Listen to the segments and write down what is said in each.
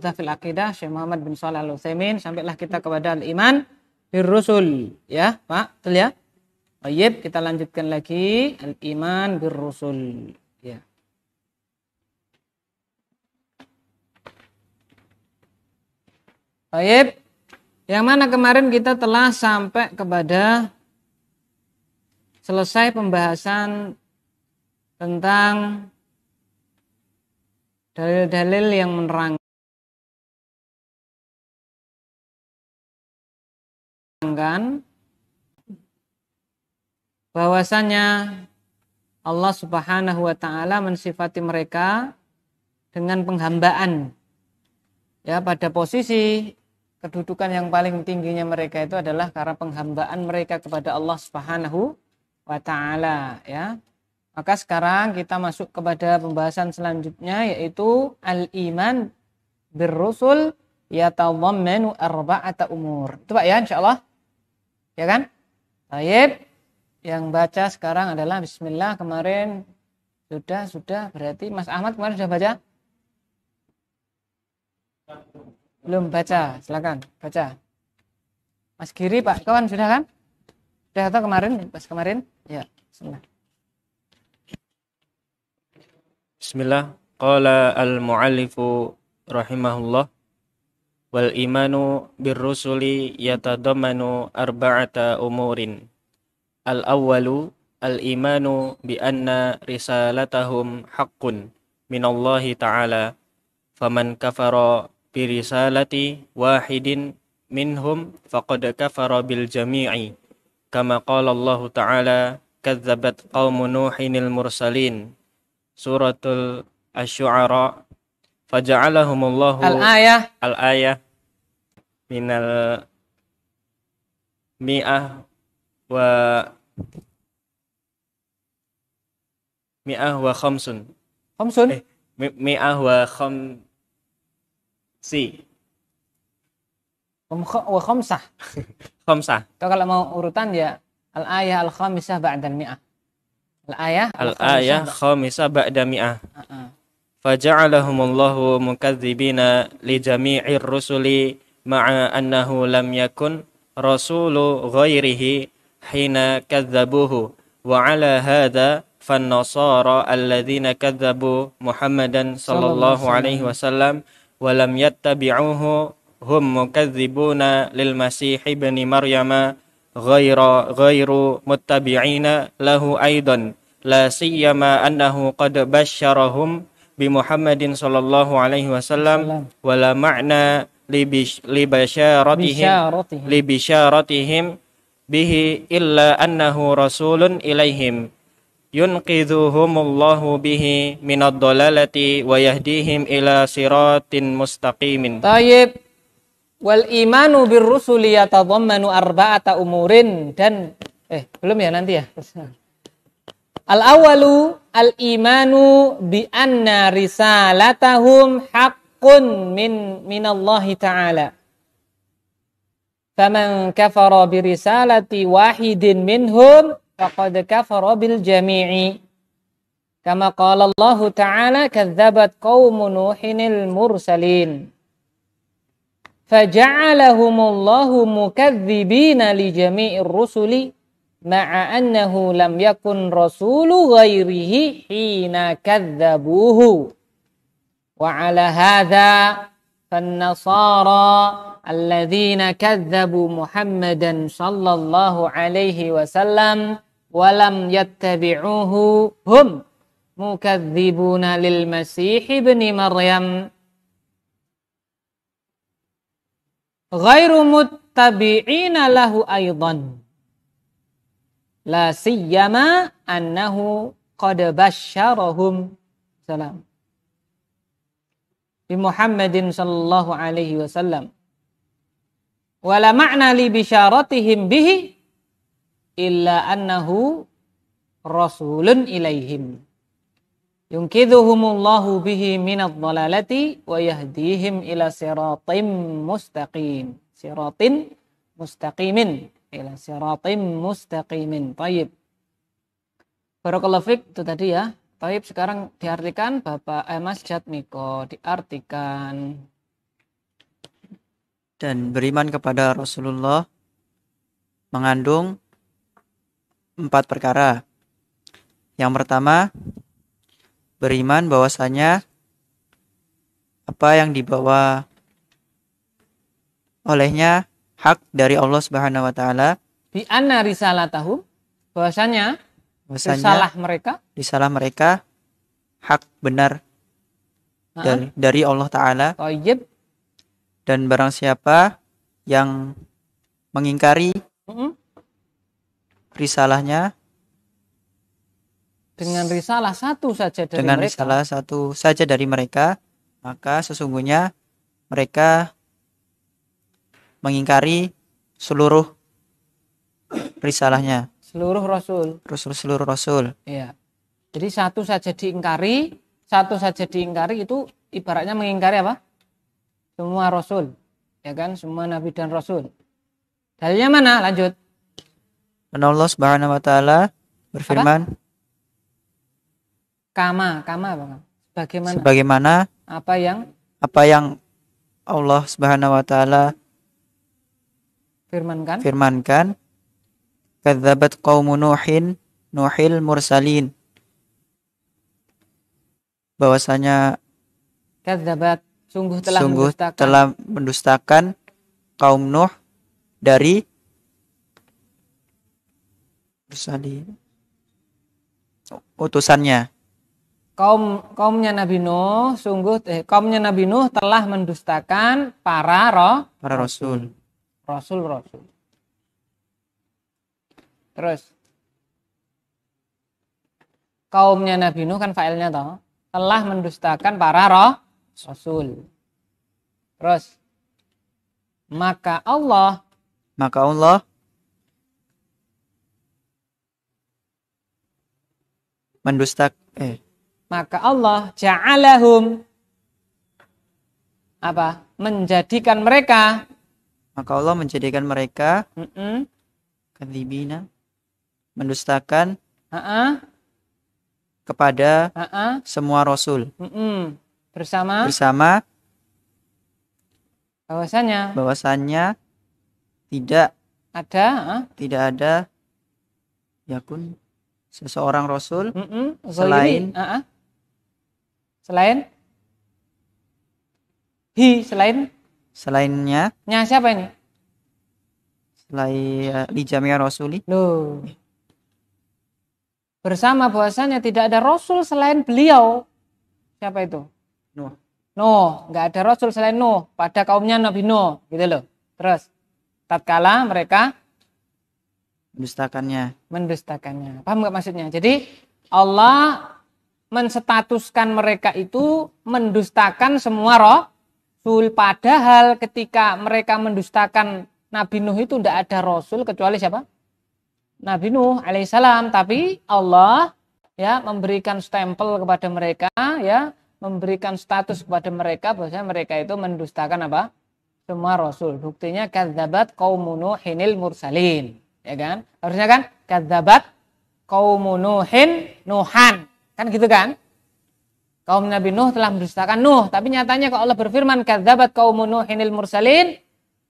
Zafil Aqidah Syekh Muhammad bin Shalal Al Utsaimin sampailah kita kepada al iman rusul ya Pak betul ya Baik, kita lanjutkan lagi al iman rusul ya Baik, yang mana kemarin kita telah sampai kepada selesai pembahasan tentang dalil-dalil yang menerang terangkan bahwasanya Allah Subhanahu wa taala mensifati mereka dengan penghambaan. Ya, pada posisi kedudukan yang paling tingginya mereka itu adalah karena penghambaan mereka kepada Allah Subhanahu wa taala, ya. Maka sekarang kita masuk kepada pembahasan selanjutnya yaitu al-iman birrusul yatadammanu arba'ata umur. Itu Pak ya insyaallah ya kan? Baik, yang baca sekarang adalah Bismillah kemarin sudah sudah berarti Mas Ahmad kemarin sudah baca? Belum baca, silakan baca. Mas Giri Pak kawan sudah kan? Sudah atau kemarin pas kemarin? Ya, Bismillah. Bismillah. Qala al-muallifu rahimahullah wal imanu birrusuli yatadammanu arba'ata umurin al awwalu al imanu bi anna risalatahum haqqun minallahi ta'ala faman kafara bi risalati wahidin minhum faqad kafara bil jami'i kama qala Allah ta'ala kadzabat qaumu nuhinil mursalin suratul asy-syu'ara faja'alahumullahu al-ayah al-ayah minal mi'ah wa mi'ah wa khamsun khamsun eh, mi'ah wa si wa khamsah khamsah kalau mau urutan ya al-ayah al-khamisah ba'da mi'ah al-ayah al-ayah khamisah ba'da mi'ah uh -uh. فجعلهم الله مكذبين لجميع الرسل مع أنه لم يكن رسول غيره حين كذبوه وعلى هذا فالنصارى الذين كذبوا محمدا صلى الله عليه وسلم ولم يتبعوه هم مكذبون للمسيح ابن مريم غير غير متبعين له أيضا لا سيما أنه قد بشرهم bi Muhammadin sallallahu alaihi wasallam wala ma'na li bisyaratihim li bisyaratihim bihi illa annahu rasulun ilaihim yunqidhuhumullahu bihi minad dalalati wa yahdihim ila siratin mustaqimin. Tayyib. Wal imanu bir rusuli yatadammanu arba'ata umurin dan eh belum ya nanti ya. Al-awalu al-imanu bi anna risalatahum haqqun min minallahi ta'ala. Faman kafara bi risalati wahidin minhum faqad kafara bil jami'i. Kama qala Allah ta'ala kadzabat qaumu Nuhinil mursalin. Faja'alahumullahu mukazzibina li jami'ir rusuli مع أنه لم يكن رسول غيره حين كذبوه وعلى هذا فالنصارى الذين كذبوا محمدا صلى الله عليه وسلم ولم يتبعوه هم مكذبون للمسيح ابن مريم غير متبعين له أيضا La siyama annahu qad basyarahum salam. Bi Muhammadin sallallahu alaihi wasallam. Wala ma'na li bisyaratihim bihi illa annahu rasulun ilaihim. Yungkidhuhumullahu bihi minad dhalalati wa yahdihim ila siratim mustaqim. Siratin mustaqimin ila siratim mustaqimin. Taib. Barakallahu fiqh itu tadi ya. Taib sekarang diartikan Bapak eh, Mas Jatmiko diartikan dan beriman kepada Rasulullah mengandung empat perkara. Yang pertama, beriman bahwasanya apa yang dibawa olehnya hak dari Allah Subhanahu wa taala bi anna risalatahu bahwasanya salah mereka salah mereka hak benar ha -ha. dari, dari Allah taala dan barang siapa yang mengingkari mm -mm. risalahnya dengan risalah satu saja dari dengan mereka. risalah satu saja dari mereka maka sesungguhnya mereka mengingkari seluruh risalahnya. Seluruh rasul. Rasul seluruh rasul. Iya. Jadi satu saja diingkari, satu saja diingkari itu ibaratnya mengingkari apa? Semua rasul. Ya kan? Semua nabi dan rasul. Dalilnya mana? Lanjut. Dan Allah Subhanahu wa taala berfirman apa? Kama, kama apa? Bagaimana? Sebagaimana apa yang apa yang Allah Subhanahu wa taala Firmankan. Firmankan. Kadzabat kaum Nuhin Nuhil mursalin. Bahwasanya kadzabat sungguh telah sungguh mendustakan. telah mendustakan kaum Nuh dari mursalin utusannya. Kaum kaumnya Nabi Nuh sungguh eh, kaumnya Nabi Nuh telah mendustakan para roh para rasul. Rasul Rasul. Terus kaumnya Nabi Nuh kan failnya toh telah mendustakan para roh Rasul. Terus maka Allah maka Allah mendustak eh maka Allah ja'alahum apa menjadikan mereka maka Allah menjadikan mereka mm mendustakan uh-uh. kepada uh-uh. semua rasul Mm-mm. bersama bersama bahwasanya bahwasannya tidak ada uh? tidak ada yakun seseorang rasul Mm-mm. selain uh-uh. selain hi selain Selainnya? yang siapa ini? Selain uh, eh, Lijamia Rasuli. Loh. Bersama bahwasanya tidak ada Rasul selain beliau. Siapa itu? Nuh. Nuh, nggak ada Rasul selain Nuh. Pada kaumnya Nabi Nuh, gitu loh. Terus, tatkala mereka mendustakannya. Mendustakannya. Paham nggak maksudnya? Jadi Allah menstatuskan mereka itu mendustakan semua roh rasul padahal ketika mereka mendustakan Nabi Nuh itu tidak ada rasul kecuali siapa? Nabi Nuh alaihissalam tapi Allah ya memberikan stempel kepada mereka ya memberikan status kepada mereka bahwasanya mereka itu mendustakan apa? semua rasul. Buktinya kadzabat qaum hinil mursalin, ya kan? Harusnya kan kadzabat qaum nuhin nuhan. Kan gitu kan? Kaum Nabi Nuh telah mendustakan Nuh, tapi nyatanya kalau Allah berfirman kadzabat kaum Nuh Nuhinil mursalin,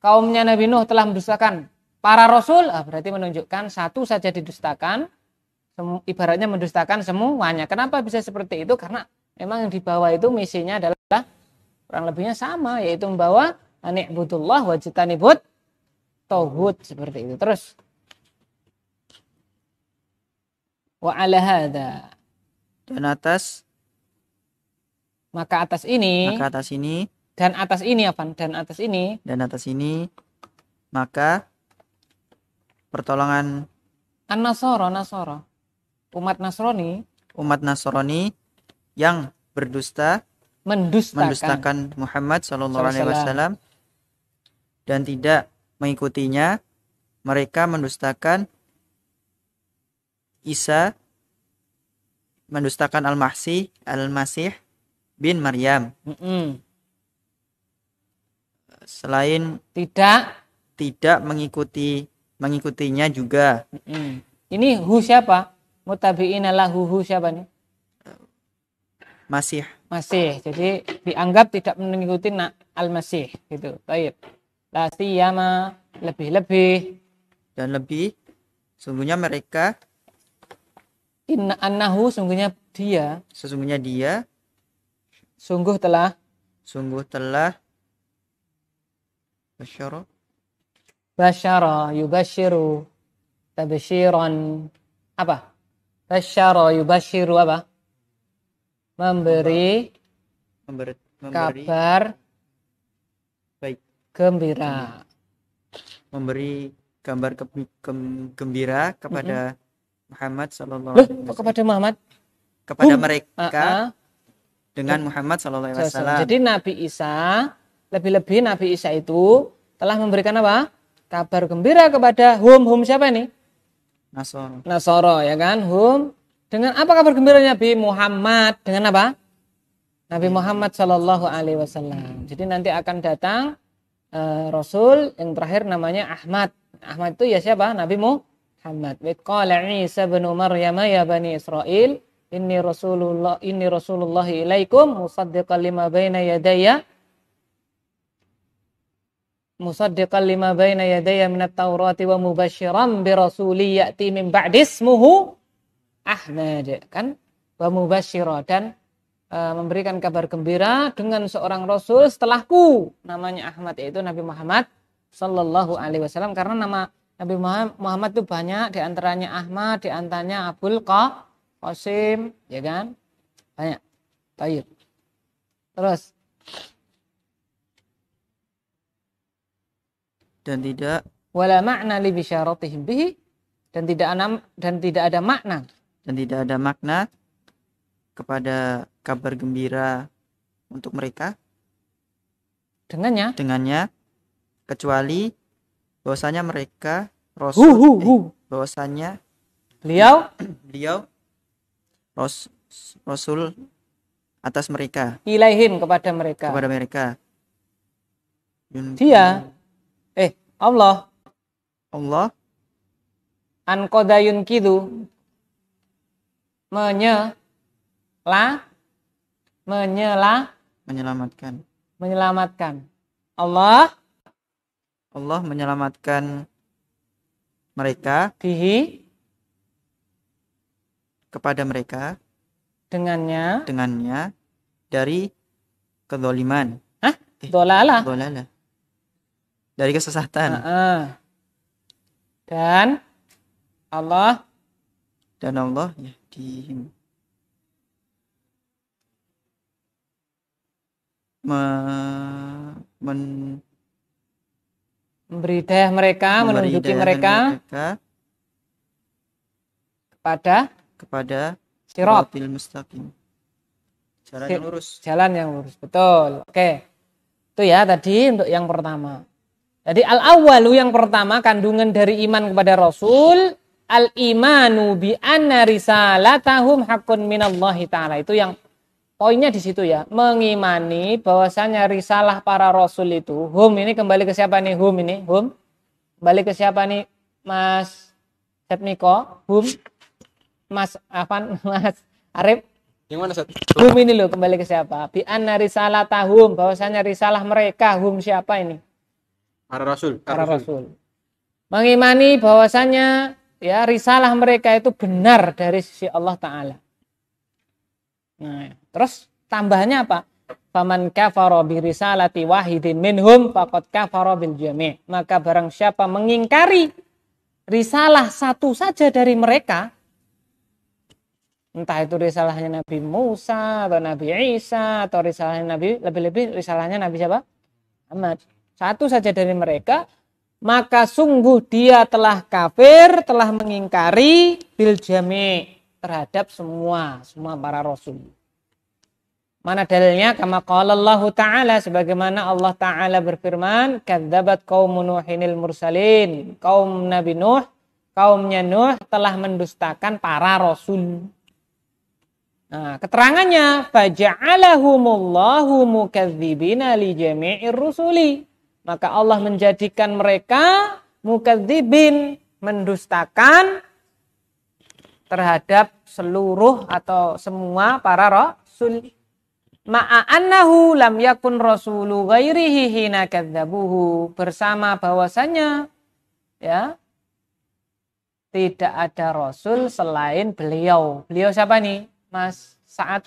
kaumnya Nabi Nuh telah mendustakan para rasul, ah, berarti menunjukkan satu saja didustakan, ibaratnya mendustakan semuanya. Kenapa bisa seperti itu? Karena memang yang dibawa itu misinya adalah kurang lebihnya sama yaitu membawa anikbudullah wajitanibut tauhid seperti itu. Terus wa ala hada dan atas maka atas ini. Maka atas ini. Dan atas ini apa? Dan atas ini. Dan atas ini. Maka pertolongan. An Nasoro Nasoro. Umat Nasrani. Umat Nasrani yang berdusta. Mendustakan. Mendustakan Muhammad Shallallahu Alaihi Wasallam dan tidak mengikutinya. Mereka mendustakan Isa mendustakan Al-Masih, Al-Masih bin Maryam. Mm -mm. Selain tidak tidak mengikuti mengikutinya juga. Mm -mm. Ini hu siapa? Mutabi'in lahu hu siapa nih? Masih. Masih. Jadi dianggap tidak mengikuti Nak al-Masih gitu. Baik. La siyama lebih-lebih dan lebih sungguhnya mereka inna annahu sungguhnya dia sesungguhnya dia Sungguh telah. Sungguh telah. Basyara. Basyara yubashiru. Tabshiran. Apa? Basyara yubashiru apa? Memberi. Memberi. memberi kabar. Baik. Gembira. Memberi gambar ke, ke, gembira kepada mm -hmm. Muhammad Sallallahu Alaihi Wasallam. Kepada Muhammad? Kepada hum. Uh, mereka. Uh -uh dengan Muhammad Shallallahu Alaihi Wasallam. Jadi Nabi Isa, lebih-lebih Nabi Isa itu telah memberikan apa? Kabar gembira kepada hum hum siapa ini? Nasoro. Nasoro ya kan, hum dengan apa kabar gembiranya Nabi Muhammad dengan apa? Nabi iya. Muhammad Shallallahu Alaihi Wasallam. Jadi nanti akan datang uh, Rasul yang terakhir namanya Ahmad. Ahmad itu ya siapa? Nabi Muhammad. Wa qala Isa bin Maryam ya bani Israel Inni Rasulullah inni Rasulullah ilaikum musaddiqan lima baina yadayya musaddiqan lima baina yadayya minat taurati wa mubasyiran bi rasuli ya'ti min ba'di ismuhu Ahmad kan wa mubasyira dan uh, memberikan kabar gembira dengan seorang rasul setelahku namanya Ahmad yaitu Nabi Muhammad sallallahu alaihi wasallam karena nama Nabi Muhammad itu banyak diantaranya Ahmad diantaranya Abdul Qa Qasim, ya kan? Banyak. Tayyib. Terus. Dan tidak wala makna li bisyaratihim bihi dan tidak ada dan tidak ada makna dan tidak ada makna kepada kabar gembira untuk mereka dengannya dengannya kecuali bahwasanya mereka rasul Eh, bahwasanya beliau beliau Rasul atas mereka. Ilaihim kepada mereka. Kepada mereka. Dia eh Allah Allah an yunkidu kidu menyela menyela menyelamatkan menyelamatkan Allah Allah menyelamatkan mereka dihi kepada mereka dengannya dengannya dari kedoliman ah Eh, dolala. dolala dari kesesatan uh -uh. dan Allah dan Allah ya di me, men, memberi daya mereka menunjuki mereka, mereka kepada kepada siratil mustaqim. Jalan yang lurus. Jalan yang lurus, betul. Oke. Itu ya tadi untuk yang pertama. Jadi al awalu yang pertama kandungan dari iman kepada Rasul al-imanu bi anna risalatahum hakun minallahi taala. Itu yang poinnya di situ ya. Mengimani bahwasanya risalah para rasul itu hum ini kembali ke siapa nih? Hum ini, hum. Kembali ke siapa nih? Mas setniko hum Mas Afan, Mas Arif. Yang mana Sat? Hum ini loh kembali ke siapa? Bi anna risalah tahum, bahwasanya risalah mereka hum siapa ini? Para rasul. Para rasul. Mengimani bahwasanya ya risalah mereka itu benar dari sisi Allah taala. Nah, terus tambahannya apa? Faman kafaro bi risalati wahidin minhum faqad kafaro bil jami'. Maka barang siapa mengingkari risalah satu saja dari mereka, entah itu risalahnya Nabi Musa atau Nabi Isa atau risalahnya Nabi lebih-lebih risalahnya Nabi siapa? Muhammad. Satu saja dari mereka maka sungguh dia telah kafir, telah mengingkari bil jami terhadap semua semua para rasul. Mana dalilnya? Kama qala Allah Ta'ala sebagaimana Allah Ta'ala berfirman, "Kadzabat qaum Nuhinil mursalin." Kaum Nabi Nuh, kaumnya Nuh telah mendustakan para rasul Nah, keterangannya faja'alahumullahu mukadzibina li jami'ir rusuli. Maka Allah menjadikan mereka mukadzibin, mendustakan terhadap seluruh atau semua para rasul. Ma'annahu lam yakun rasulu ghairihi hina kadzabuhu bersama bahwasanya ya tidak ada rasul selain beliau. Beliau siapa nih? Mas saat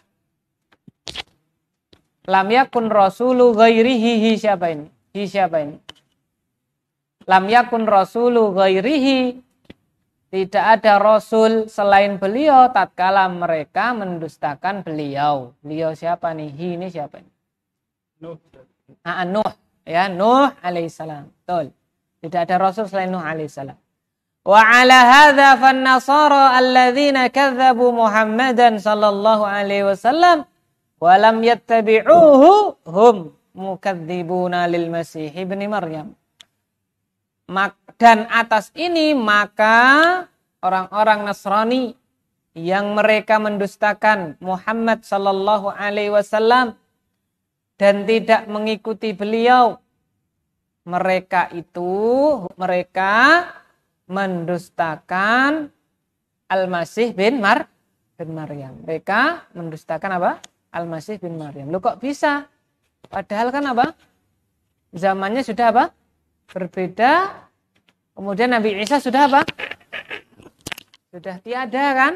Lam yakun rasulu ghairihi hi siapa ini? Hi siapa ini? Lam yakun rasulu ghairihi tidak ada rasul selain beliau tatkala mereka mendustakan beliau. Beliau siapa nih? Hi ini siapa ini? Nuh. Ah, Nuh ya Nuh alaihissalam. Tol. Tidak ada rasul selain Nuh alaihissalam. وعلى هذا فالنصارى الذين كذبوا محمدا صلى الله عليه وسلم ولم يتبعوه هم مكذبون للمسيح ابن مريم Dan atas ini maka orang-orang Nasrani yang mereka mendustakan Muhammad sallallahu alaihi wasallam dan tidak mengikuti beliau mereka itu mereka mendustakan Al-Masih bin Mar bin Maryam. Mereka mendustakan apa? Al-Masih bin Maryam. Lo kok bisa? Padahal kan apa? Zamannya sudah apa? Berbeda. Kemudian Nabi Isa sudah apa? Sudah tiada kan?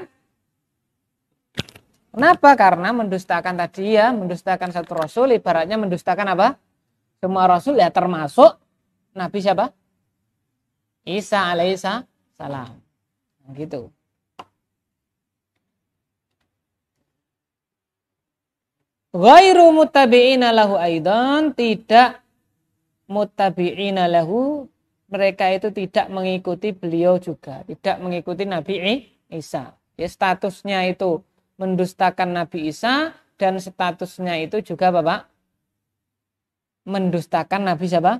Kenapa? Karena mendustakan tadi ya, mendustakan satu rasul ibaratnya mendustakan apa? Semua rasul ya termasuk Nabi siapa? Isa alaihisa salam. Gitu. Ghairu mutabi'ina lahu aidan tidak mutabi'ina lahu mereka itu tidak mengikuti beliau juga, tidak mengikuti Nabi Isa. Ya statusnya itu mendustakan Nabi Isa dan statusnya itu juga Bapak mendustakan Nabi siapa?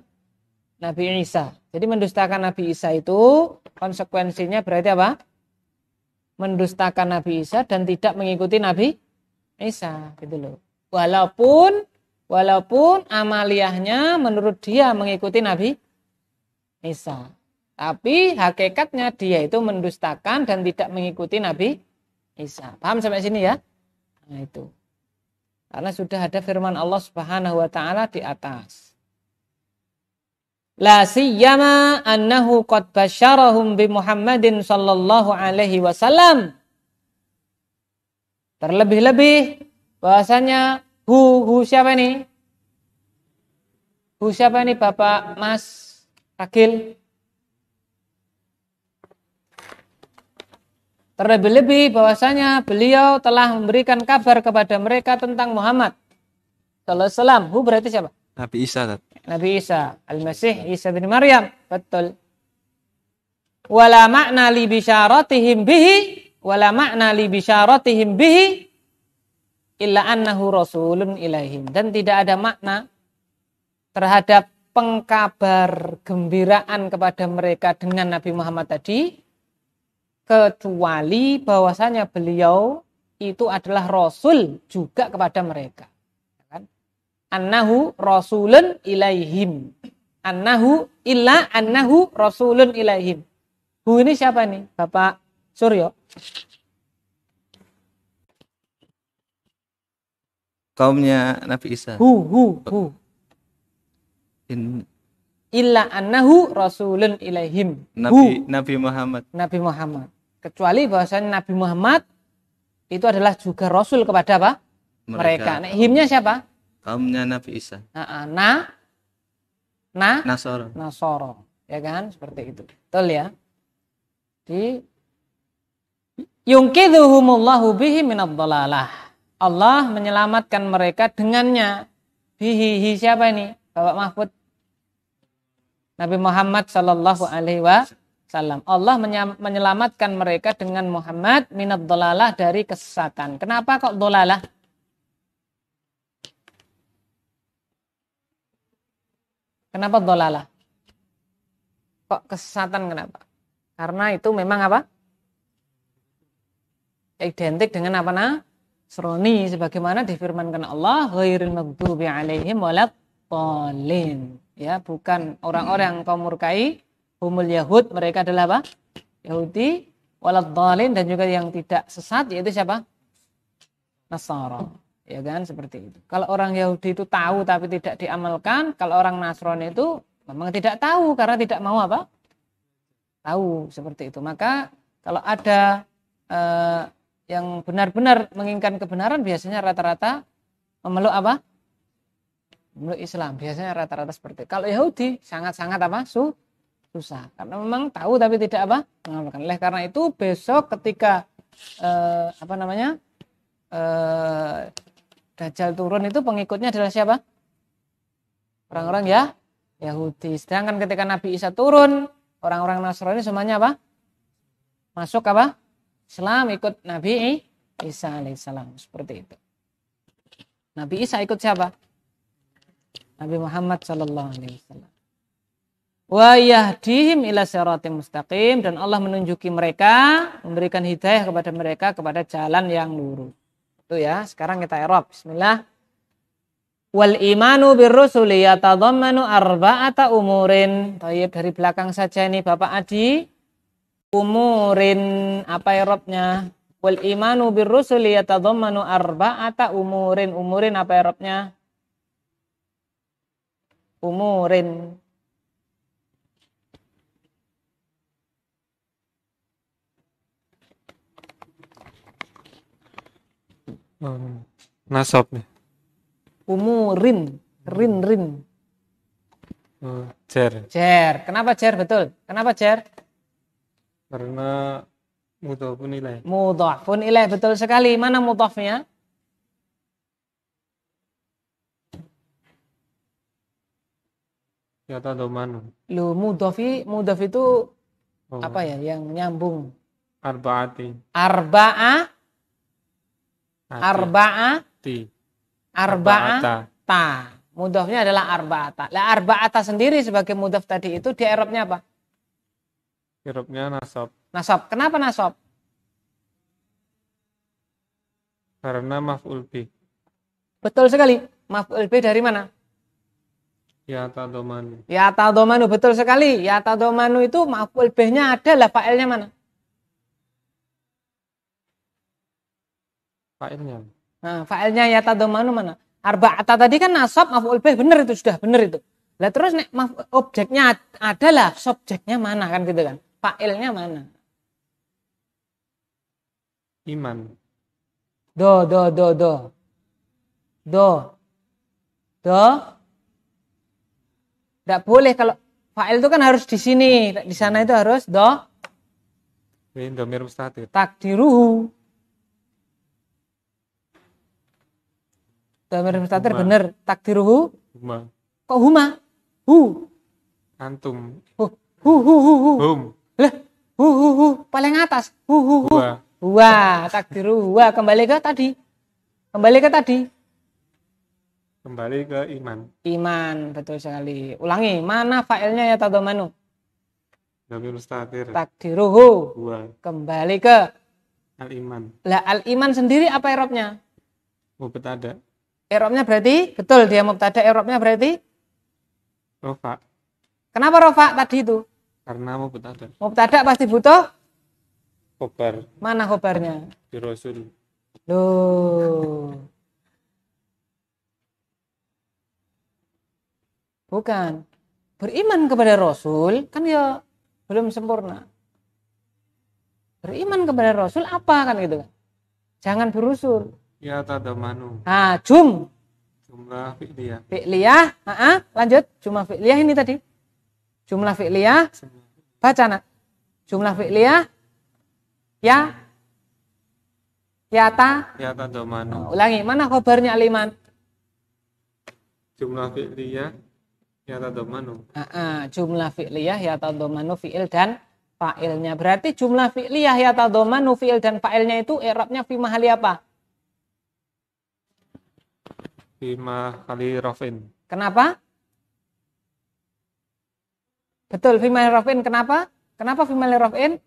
Nabi Isa. Jadi mendustakan Nabi Isa itu konsekuensinya berarti apa? Mendustakan Nabi Isa dan tidak mengikuti Nabi Isa gitu loh. Walaupun walaupun amaliyahnya menurut dia mengikuti Nabi Isa. Tapi hakikatnya dia itu mendustakan dan tidak mengikuti Nabi Isa. Paham sampai sini ya? Nah itu. Karena sudah ada firman Allah Subhanahu wa taala di atas La siyama annahu qad basyarahum bi Muhammadin sallallahu alaihi wasallam. Terlebih-lebih bahasanya hu hu siapa ini? Hu siapa ini Bapak Mas Akil? Terlebih-lebih bahwasanya beliau telah memberikan kabar kepada mereka tentang Muhammad sallallahu alaihi wasallam. Hu berarti siapa? Nabi Isa. Nabi Isa Al-Masih Isa bin Maryam betul wala makna li bisyaratihim bihi wala makna li bisyaratihim bihi illa annahu rasulun ilaihim dan tidak ada makna terhadap pengkabar gembiraan kepada mereka dengan Nabi Muhammad tadi kecuali bahwasanya beliau itu adalah rasul juga kepada mereka annahu rasulun ilaihim. Annahu illa annahu rasulun ilaihim. Hu ini siapa nih? Bapak Suryo. Kaumnya Nabi Isa. Hu hu hu. In... Illa annahu rasulun ilaihim. Nabi hu. Nabi Muhammad. Nabi Muhammad. Kecuali bahwasanya Nabi Muhammad itu adalah juga rasul kepada apa? Mereka. mereka. Nah, himnya siapa? kaumnya Nabi Isa nah nah nah Nasoro Nasoro ya kan seperti itu betul ya di yungkidhuhumullahu bihi minad Allah menyelamatkan mereka dengannya bihi siapa ini Bapak Mahfud Nabi Muhammad Shallallahu Alaihi Wasallam. Allah menyelamatkan mereka dengan Muhammad minat dolalah dari kesesatan. Kenapa kok dolalah? Kenapa dolalah? Kok kesesatan kenapa? Karena itu memang apa? Identik dengan apa nah? Seroni sebagaimana difirmankan Allah ghairil maghdubi alaihim waladhdallin. Ya, bukan orang-orang kaum murkai humul yahud mereka adalah apa? Yahudi polin dan juga yang tidak sesat yaitu siapa? Nasara ya kan seperti itu kalau orang Yahudi itu tahu tapi tidak diamalkan kalau orang Nasrani itu memang tidak tahu karena tidak mau apa tahu seperti itu maka kalau ada eh, yang benar-benar menginginkan kebenaran biasanya rata-rata memeluk apa memeluk Islam biasanya rata-rata seperti itu. kalau Yahudi sangat-sangat apa su susah karena memang tahu tapi tidak apa mengamalkan oleh karena itu besok ketika eh, apa namanya eh, Dajjal turun itu pengikutnya adalah siapa? Orang-orang ya Yahudi. Sedangkan ketika Nabi Isa turun, orang-orang Nasrani semuanya apa? Masuk apa? Islam ikut Nabi Isa alaihissalam. Seperti itu. Nabi Isa ikut siapa? Nabi Muhammad Shallallahu Alaihi Wasallam. Wa yahdihim ila mustaqim dan Allah menunjuki mereka, memberikan hidayah kepada mereka kepada jalan yang lurus. Satu ya. Sekarang kita Arab. Bismillah. Wal imanu birrusuli arba arba'ata umurin. Tayyib dari belakang saja ini Bapak Adi. Umurin apa Arabnya? Wal imanu birrusuli arba arba'ata umurin. Umurin apa Arabnya? Umurin Hmm. Nasab nih. Umurin, rin rin. rin hmm, Cer. Cer. Kenapa cer betul? Kenapa cer? Karena mudhafun ilaih. Mudhafun ilaih betul sekali. Mana mudhafnya? Ya, tahu mana Lu mudhafi, mudhaf itu oh. apa ya yang nyambung? Arbaati. Arba'a Arba'ati. Arba'ata. Ta. Mudofnya adalah arba'ata. Lah arba'ata sendiri sebagai mudaf tadi itu di Arabnya apa? eropnya nasab. Nasab. Kenapa nasab? Karena maf'ul bi. Betul sekali. Maf'ul bi dari mana? Ya tadomanu. Ya tadomanu betul sekali. Ya tadomanu itu maf'ul bihnya ada lah fa'ilnya mana? Fa'ilnya. Nah, fa'ilnya ya tadomanu mana? Arba ata tadi kan nasab maf'ul bih benar itu sudah benar itu. Lah terus nek objeknya adalah subjeknya mana kan gitu kan? Fa'ilnya mana? Iman. Do do do do. Do. Do. Tidak boleh kalau fa'il itu kan harus di sini, di sana itu harus do. Ini domir mustatir. Takdiruhu. dalam representatif bener takdiruhu huma. kok huma hu antum hu hu hu hu, hu. hum lah hu hu hu paling atas hu hu hu hua huwa. takdiru kembali ke tadi kembali ke tadi kembali ke iman iman betul sekali ulangi mana failnya ya tadomanu Nabi Mustatir. Takdiruhu. hua Kembali ke al iman. Lah al iman sendiri apa irobnya? Mubtada. Eropnya berarti betul dia mubtada Eropnya berarti rofa. Kenapa rofa tadi itu? Karena mubtada. Mubtada pasti butuh Kobar. Mana kobarnya? Di Rasul. Loh. Bukan. Beriman kepada Rasul kan ya belum sempurna. Beriman kepada Rasul apa kan gitu Jangan berusul. Ya manu. Ah, jum. Jumlah fi'liyah. Fi'liyah, heeh, ah, ah. lanjut jumlah fi'liyah ini tadi. Jumlah fi'liyah. Baca nak. Jumlah fi'liyah. Ya. Ya Ya ta. Yata. Yata Nah, oh, Ulangi, mana khabarnya Aliman? Jumlah fi'liyah. Yata ya, manu. Ah, Ah, jumlah fi'liyah, yata ya, manu fi'il dan fa'ilnya. Berarti jumlah fi'liyah, yata ya, manu fi'il dan fa'ilnya itu erapnya fi mahali apa? lima kali Rofin. Kenapa? Betul, Fima Rofin. Kenapa? Kenapa Fima Rofin?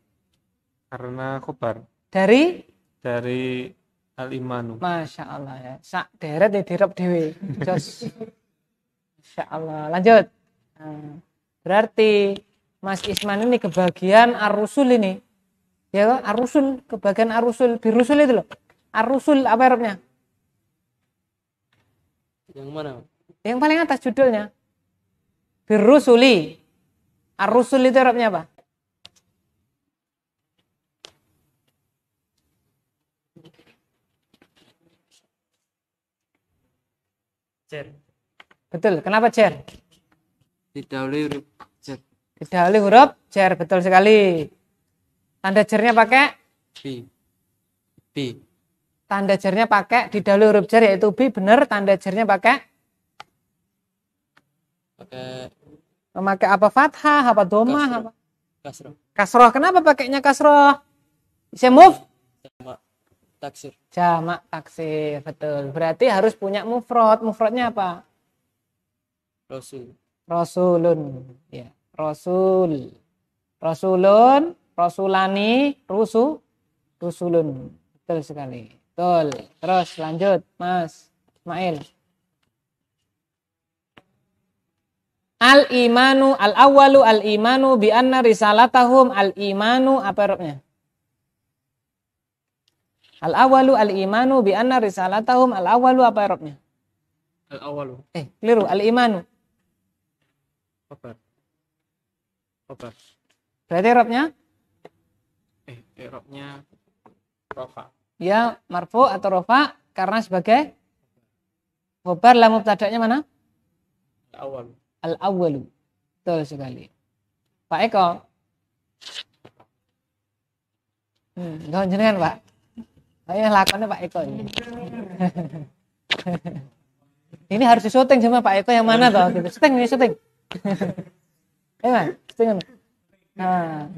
Karena kobar. Dari? Dari Al Imanu. Masya Allah ya. Sak deret ya dirop dewi. Jos. Masya Allah. Lanjut. Nah, berarti Mas Isman ini kebagian arusul ini. Ya, arusul. Kebagian arusul. Birusul itu loh. Arusul apa Arabnya? Ya, yang mana? Yang paling atas judulnya. Birusuli. ar itu Arabnya apa? Cer. Betul. Kenapa cer? Didahului huruf cer. Didahului huruf cer. Betul sekali. Tanda cernya pakai? B. B tanda jarnya pakai di dalam huruf jar yaitu bi benar tanda jarnya pakai pakai memakai apa fathah apa domah apa kasroh kasroh kenapa pakainya kasroh bisa move jamak taksir jamak taksir betul berarti harus punya mufrad mufradnya apa rasul rasulun ya rasul rasulun rasulani rusu rusulun betul sekali Betul. Terus lanjut, Mas Ismail. Al imanu al awalu al imanu bi anna risalatahum al imanu apa rupanya? Al awalu al imanu bi anna risalatahum al awalu apa rupanya? Al awalu. Eh, keliru. Al imanu. Apa? Apa? Berarti rupanya? Eh, eh rupanya Rafa dia marfu atau rofa karena sebagai khobar lah mubtadaknya mana? al al awal Betul sekali. Pak Eko. Hmm, jenengan Pak. Saya lakonnya Pak Eko ini. ini harus disuting sama Pak Eko yang mana toh? Gitu. Syuting ini syuting. mas syuting. Nah.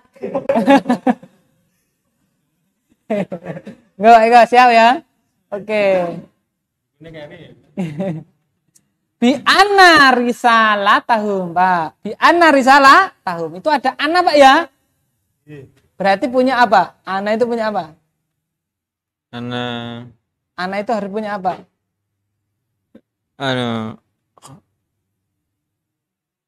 Enggak, enggak siap ya. Oke. Okay. Bi anna risalah tahu Pak. Bi anna risalah tahu Itu ada ana, Pak ya? Iya. Berarti punya apa? Ana itu punya apa? Ana Ana itu harus punya apa? Ana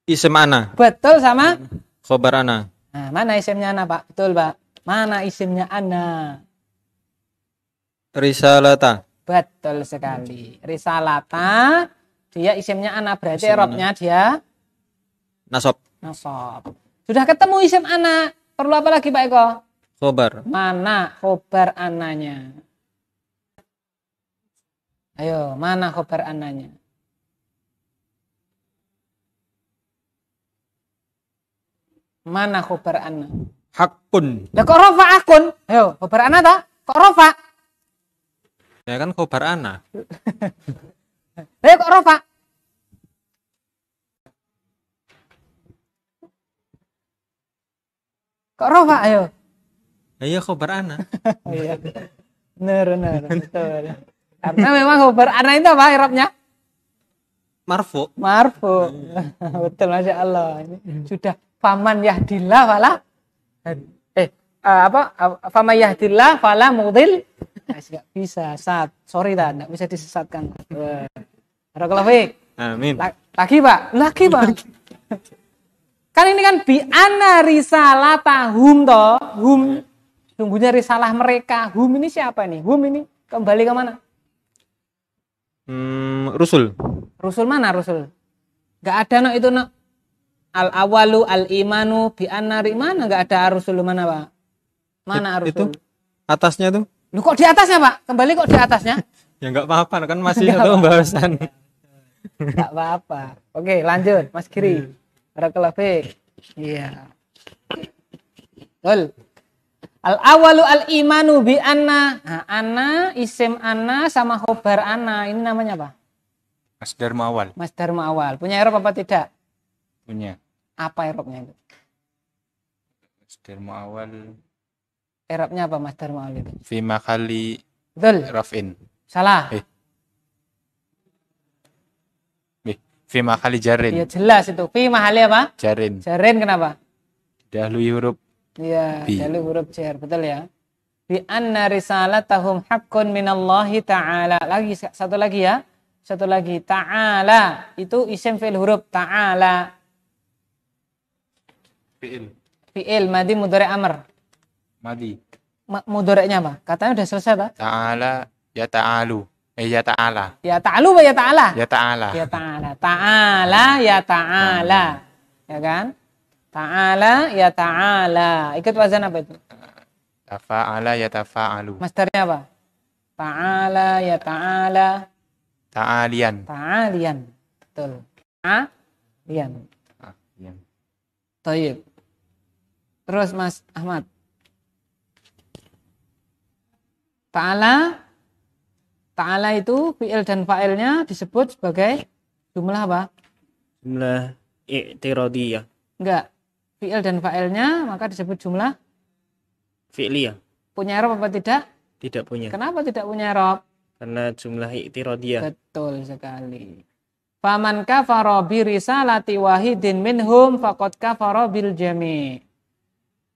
Isem ana. Betul sama? Khobar ana. Nah, mana isemnya ana, Pak? Betul, Pak. Mana isimnya anna? Risalata. Betul sekali. Risalata dia isimnya anak berarti isim dia nasob. Nasob. Sudah ketemu isim anak. Perlu apa lagi Pak Eko? Khobar. Mana khobar anaknya? Ayo, mana khobar anaknya? Mana khobar anak? Hakun. Ya kok rofa akun? Ayo, khobar anak tak? Kok rofa? Ya kan kobar ana. Eh kok Rofa? Kok Rofa ayo? Ayo kobar ana. Iya. iya. Benar benar. betul. Karena memang kobar ana itu apa irapnya? Marfu. Marfu. betul Masya Allah. Ini sudah faman yahdillah falah eh, eh apa faman yahdillah falah mudil nggak bisa saat sorry dah nggak bisa disesatkan Barokallahu Amin. Lagi pak, lagi pak. Kan ini kan bi ana risalah tahum to hum sungguhnya risalah mereka. Hum ini siapa nih? Hum ini kembali ke mana? Hmm, rusul. Rusul mana rusul? Gak ada no itu no. Al awalu al imanu bi anari mana gak ada rusul mana pak? Mana rusul? Itu atasnya tuh Lu kok di atasnya pak? Kembali kok di atasnya? ya nggak apa-apa kan masih itu pembahasan. Nggak apa-apa. Oke lanjut Mas Kiri. Barakallahu hmm. Iya. Betul. Al awalu al imanu bi anna. Nah, anna isim anna sama khobar anna. Ini namanya apa? awal mas dharma awal Punya Eropa apa tidak? Punya. Apa Eropnya itu? Masdar awal Erapnya apa Master Maulid? itu? Fi makali Dhul. rafin. Salah. Eh. eh. Fi makali jarin. Ya jelas itu. Fi makali apa? Jarin. Jarin kenapa? Dahului huruf. Iya, dahului huruf jar, betul ya. Bi anna risalatahum haqqun minallahi ta'ala. Lagi satu lagi ya. Satu lagi ta'ala itu isim fi'il huruf ta'ala. Fi'il. Fi'il madi mudhari amr. Mati. Ma mudoreknya apa katanya udah selesai pak taala ya taalu eh ya taala ya taalu pak ya taala ya taala ya taala taala ya taala ya kan taala ya taala ikut wazan apa itu tafa'ala ya tafa'alu masternya apa taala ya taala taalian taalian betul taalian taalian Taib. Terus Mas Ahmad. Ta'ala Ta'ala itu fi'il dan fa'ilnya disebut sebagai jumlah apa? Jumlah i'tiradiyah. Enggak. Fi'il dan fa'ilnya maka disebut jumlah fi'liyah. Punya Arab apa tidak? Tidak punya. Kenapa tidak punya Arab? Karena jumlah i'tiradiyah. Betul sekali. Faman kafara bi risalati wahidin minhum faqad kafara bil jami'.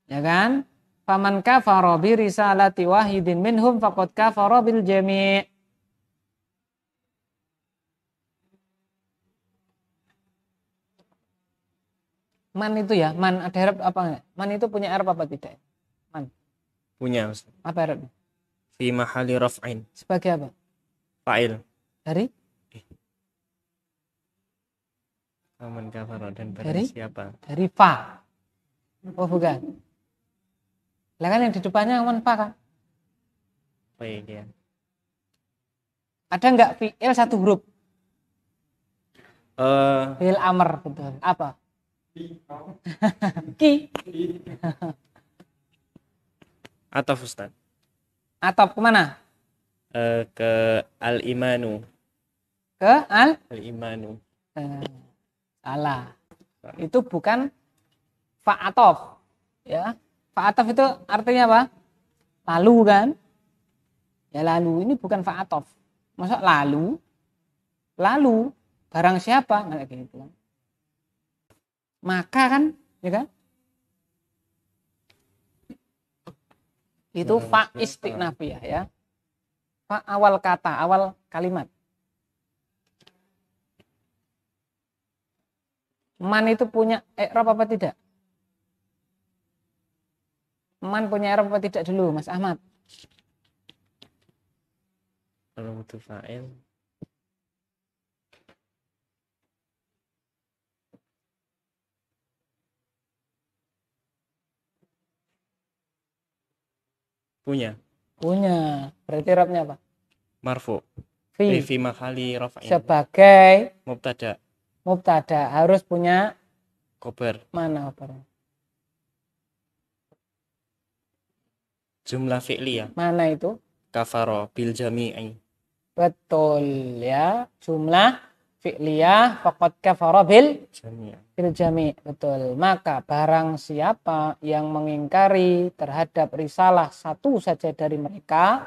Ya kan? Faman kafara bi risalati wahidin minhum faqad kafara bil jami'. Man itu ya, man ada harap apa enggak? Man itu punya harap apa tidak? Man. Punya. Ustaz. Apa harapnya? Fi mahali raf'in. Sebagai apa? Fa'il. Dari? Faman kafara dan dari? siapa? Dari fa. Oh bukan. Lah kan yang di depannya pak kan? Baik oh, ya. Ada nggak fiil satu huruf? Uh, eh. fiil amr betul. Gitu. Apa? Ki. Atau Ustaz. Atau kemana? Uh, ke Al Imanu. Ke eh, Al? Al Imanu. Uh, salah. Itu bukan fa'atof ya Fa'atof itu artinya apa? Lalu kan? Ya lalu, ini bukan fa'atof. Masa lalu? Lalu, barang siapa? Gitu kan. Maka kan, ya kan? Itu fa istiqnafiyah ya. Fa awal kata, awal kalimat. Man itu punya ikrob apa tidak? Man punya Arab apa tidak dulu, Mas Ahmad? Kalau butuh fa'il Punya. Punya. Berarti Arabnya apa? Marfu. Fi. Fi eh, makali rafa'in. Sebagai mubtada. Mubtada harus punya kober. Mana kobernya? Jumlah ya. Mana itu? Kafaro bil jami'i. Betul ya. Jumlah fi'liyah faqad kafara bil jami'. Bil jami'. Betul. Maka barang siapa yang mengingkari terhadap risalah satu saja dari mereka,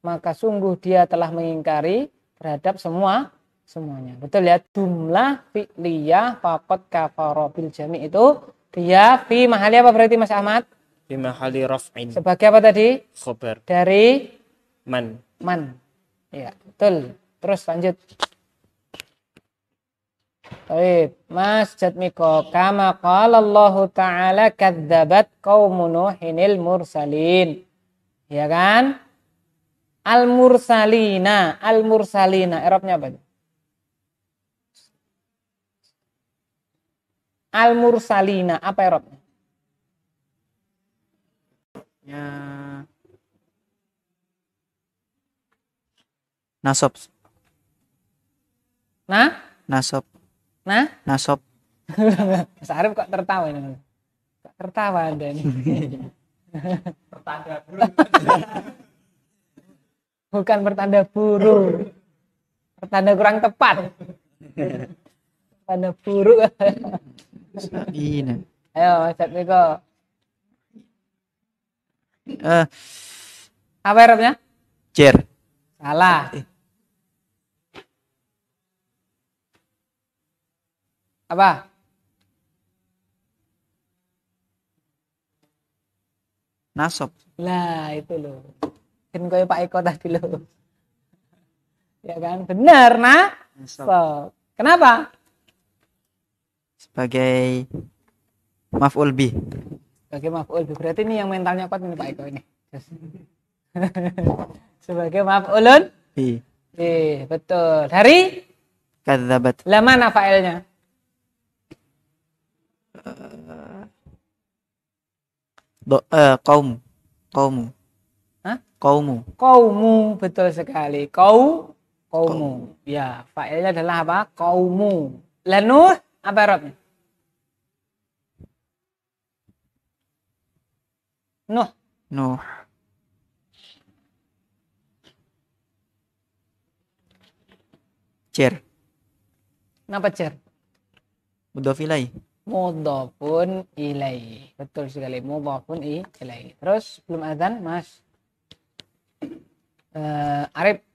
maka sungguh dia telah mengingkari terhadap semua semuanya. Betul ya. Jumlah fi'liyah faqad kafara bil jami' itu dia fi mahali apa berarti Mas Ahmad? bimahali raf'in. Sebagai apa tadi? Khobar. Dari? Man. Man. Ya, betul. Terus lanjut. Baik, Mas Jatmiko, kama qala Allah Ta'ala kadzabat qaum Nuhinil mursalin. Ya kan? Al mursalina, al mursalina, Arabnya apa? Al mursalina, apa Arabnya? ya nasob nah nasob nah nasob nah? nah, Mas Arif kok tertawa ini kok tertawa anda ini pertanda buruk bukan pertanda buruk, pertanda kurang tepat pertanda buruk Sakina ayo Mas kok. Uh, apa Arabnya? Jer. Salah. Eh. Apa? Nasob. Lah, itu loh. Kan gue Pak Eko tadi loh. Ya kan? Benar, Nak. Kenapa? Sebagai maf'ul bih sebagai maf'ul berarti ini yang mentalnya kuat ini Pak Eko ini sebagai maf'ulun bi iya. bi iya, betul dari kadzabat lah mana fa'ilnya eh, do, uh, kaum kaum Hah? kaumu kaumu betul sekali kau kaumu. kaumu. ya fa'ilnya adalah apa kaumu lanuh apa Arabnya? Nuh. Nuh. Cer. Kenapa cer? filai. ilai. pun ilai. Betul sekali. pun ilai. Terus belum azan, Mas. Uh, Arif.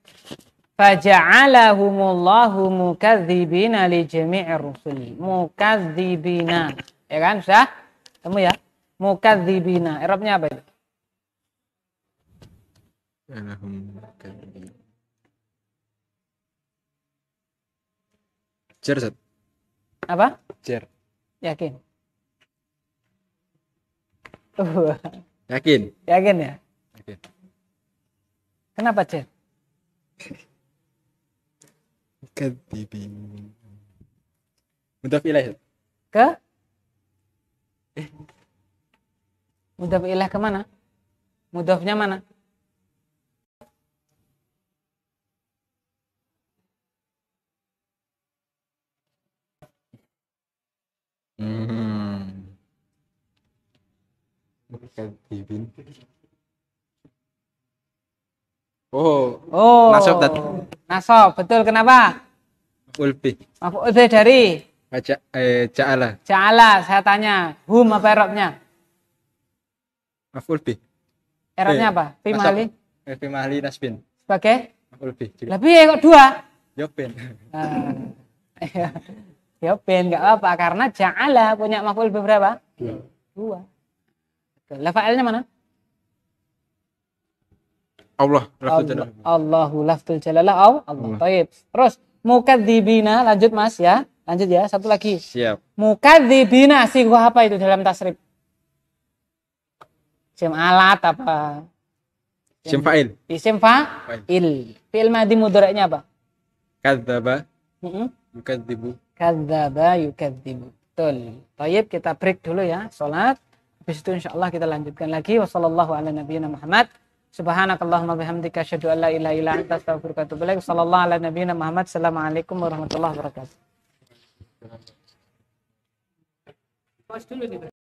Faja'alahumullahu mukadzibina li jami'ir rusul. Mukadzibina. Ya kan? Sudah? Temu ya? mukadzibina. Eropnya apa itu? Jer, Zat. Apa? Jer. Yakin. Yakin. Yakin ya? Yakin. Kenapa, Jer? Kadibin. Mudaf ilaih. Ke? Eh, Mudaf ilah kemana? Mudafnya mana? Hmm. Oh, oh. nasab tadi. Nasab, betul kenapa? Ulfi. Ulfi dari? Baca eh Ja'ala. Ja'ala, saya tanya. Hum apa eropnya? Maful B. Eratnya apa? Fi mahli. Fi eh, mahli nasbin. Sebagai maful B. Lebih ya kok dua? Yopin. Ah. Yopin nggak apa karena ja'ala punya maful B berapa? Dua. Dua. Lah mana? Allah lafzul jalalah. Allahu lafzul jalalah au Allah. Taib. Terus mukadzibina lanjut Mas ya. Lanjut ya, satu lagi. Siap. Mukadzibina sih gua apa itu dalam tasrif? Isim alat apa? Isim fa'il. Isim fa'il. Fi'il madhi mudhari'nya apa? kadzdzaba heeh Yukadzibu. kadzdzaba yukadzibu. Betul. Baik, kita break dulu ya salat. Habis itu insyaallah kita lanjutkan lagi. Wassallallahu ala nabiyyina Muhammad. Subhanakallahumma bihamdika asyhadu an la ilaha illa anta astaghfiruka wa atubu ilaik. Sallallahu ala nabiyyina Muhammad. Assalamualaikum warahmatullahi wabarakatuh. Pause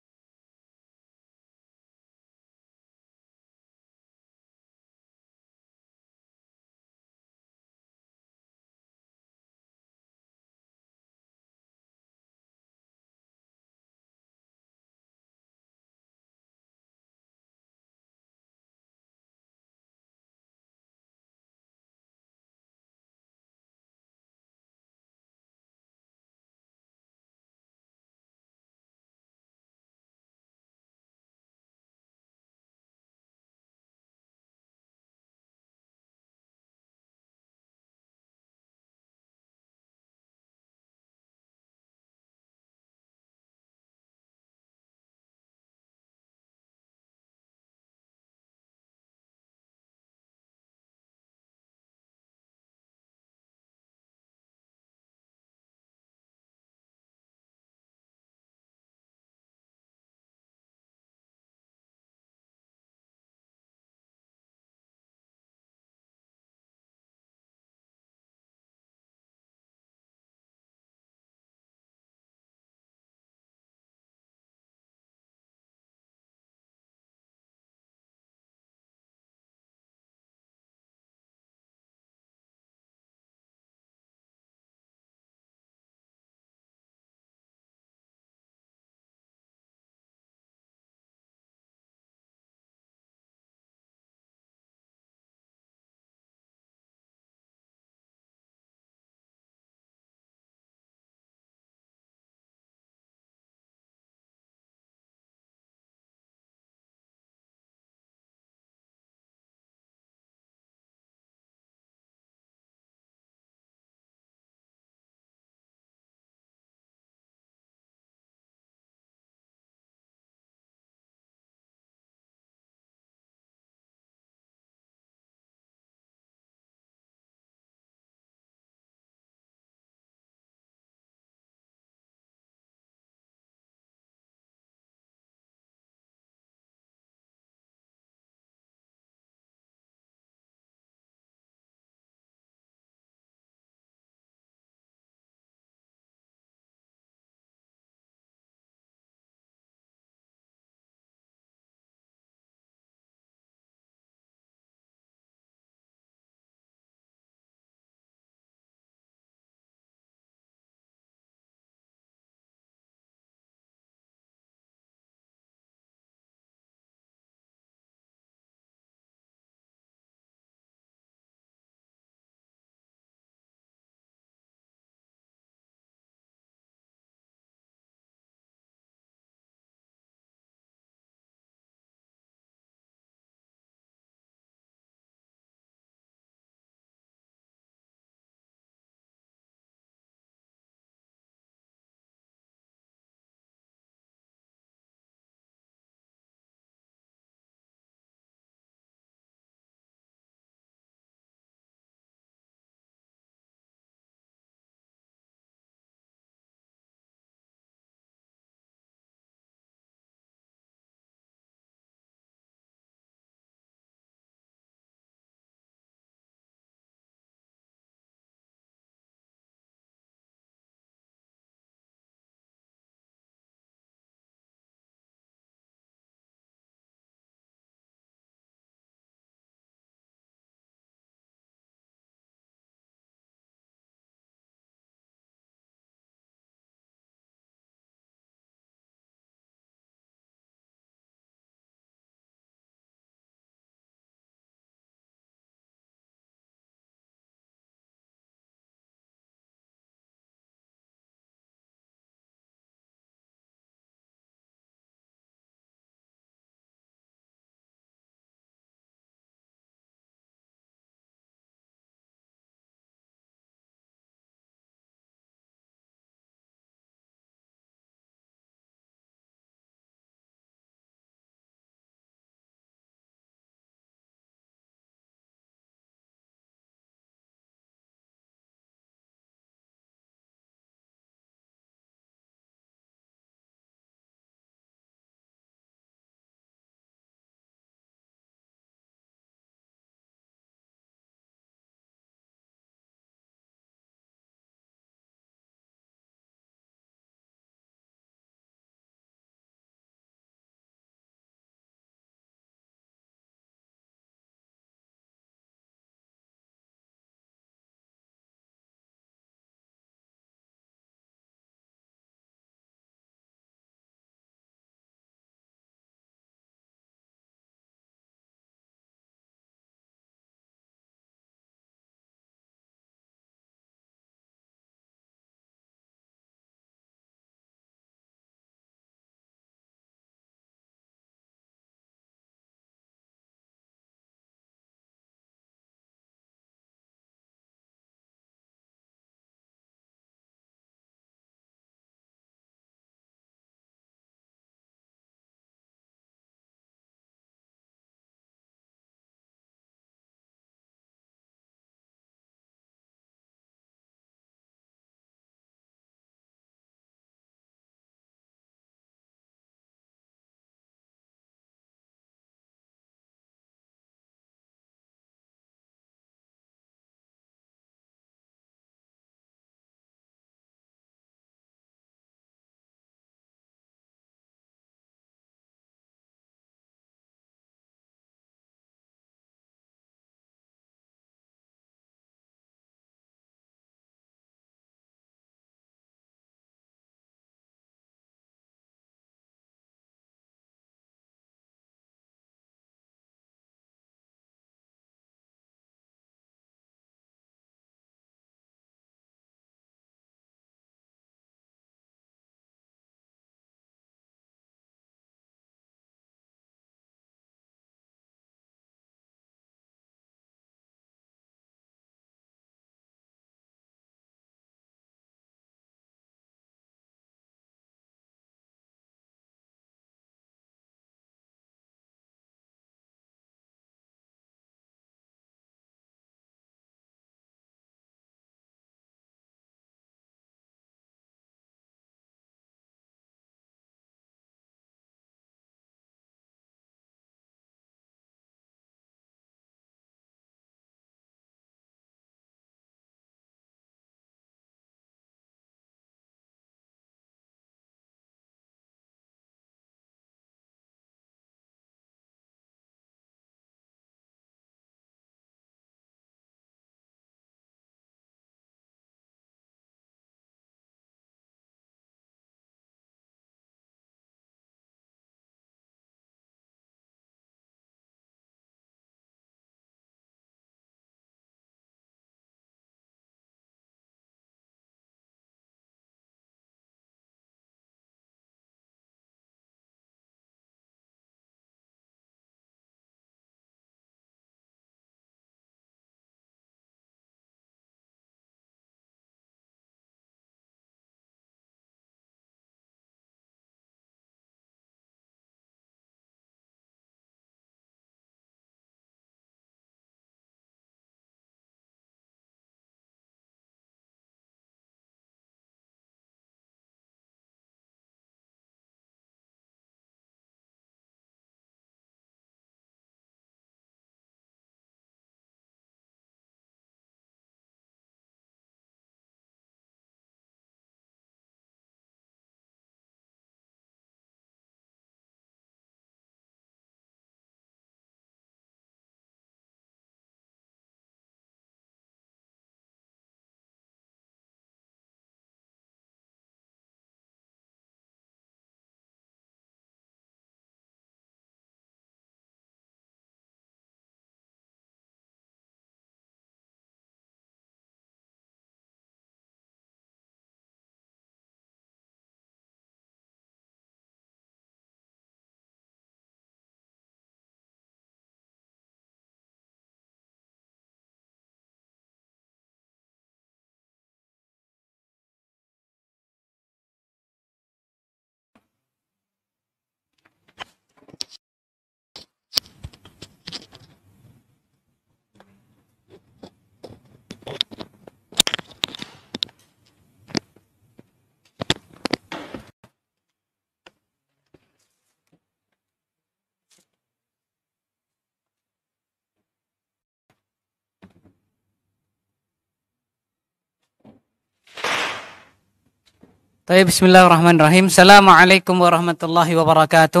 Tapi bismillahirrahmanirrahim. Assalamualaikum warahmatullahi wabarakatuh.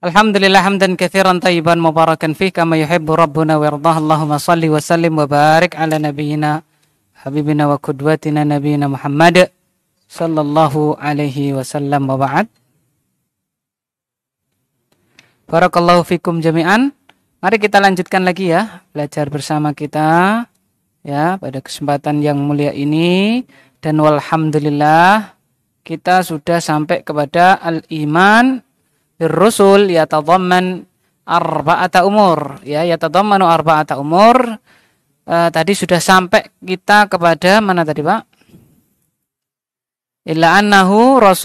Alhamdulillah hamdan katsiran tayyiban mubarakan fi kama yuhibbu rabbuna wa Allahumma salli wa sallim wa barik ala nabiyyina habibina wa qudwatina nabiyyina Muhammad sallallahu alaihi wasallam wa ba'd. Barakallahu fikum jami'an. Mari kita lanjutkan lagi ya belajar bersama kita ya pada kesempatan yang mulia ini dan walhamdulillah kita sudah sampai kepada al-iman birrusul yatadhamman arba'ata umur ya yatadammanu arba'ata umur e, tadi sudah sampai kita kepada mana tadi Pak illa annahu rasul